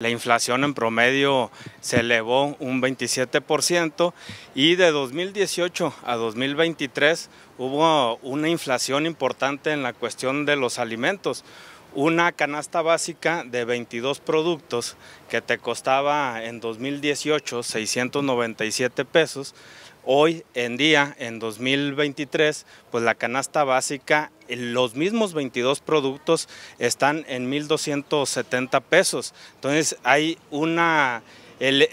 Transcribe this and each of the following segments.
La inflación en promedio se elevó un 27% y de 2018 a 2023 hubo una inflación importante en la cuestión de los alimentos. Una canasta básica de 22 productos que te costaba en 2018 697 pesos, Hoy en día, en 2023, pues la canasta básica, los mismos 22 productos están en 1.270 pesos. Entonces hay una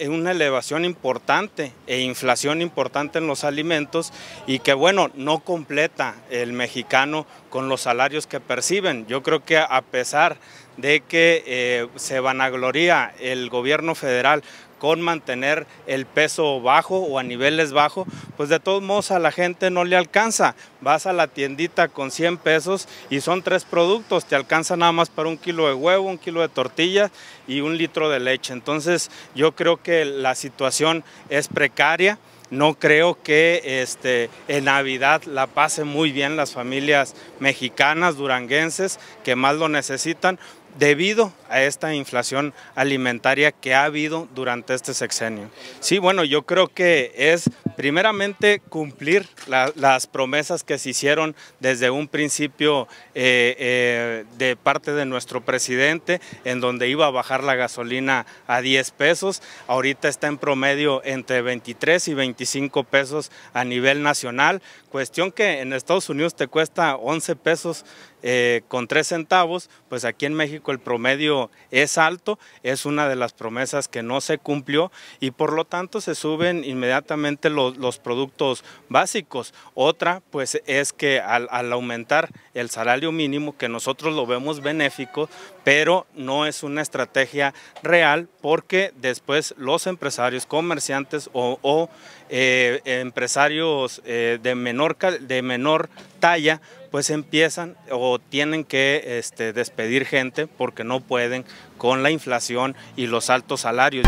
una elevación importante e inflación importante en los alimentos y que bueno, no completa el mexicano con los salarios que perciben. Yo creo que a pesar de que eh, se vanagloría el gobierno federal con mantener el peso bajo o a niveles bajo, pues de todos modos a la gente no le alcanza. Vas a la tiendita con 100 pesos y son tres productos, te alcanza nada más para un kilo de huevo, un kilo de tortilla y un litro de leche. Entonces yo creo que la situación es precaria. No creo que este, en Navidad la pasen muy bien las familias mexicanas, duranguenses, que más lo necesitan, debido a esta inflación alimentaria que ha habido durante este sexenio. Sí, bueno, yo creo que es primeramente cumplir las promesas que se hicieron desde un principio eh, eh, de parte de nuestro presidente, en donde iba a bajar la gasolina a 10 pesos, ahorita está en promedio entre 23 y 25 pesos a nivel nacional, cuestión que en Estados Unidos te cuesta 11 pesos eh, con tres centavos, pues aquí en México el promedio es alto, es una de las promesas que no se cumplió y por lo tanto se suben inmediatamente los, productos básicos. Otra pues es que al aumentar el salario mínimo, que nosotros lo vemos benéfico, pero no es una estrategia real porque después los empresarios, comerciantes o, eh, empresarios eh, de, menor, de menor talla, pues empiezan o tienen que este, despedir gente porque no pueden con la inflación y los altos salarios.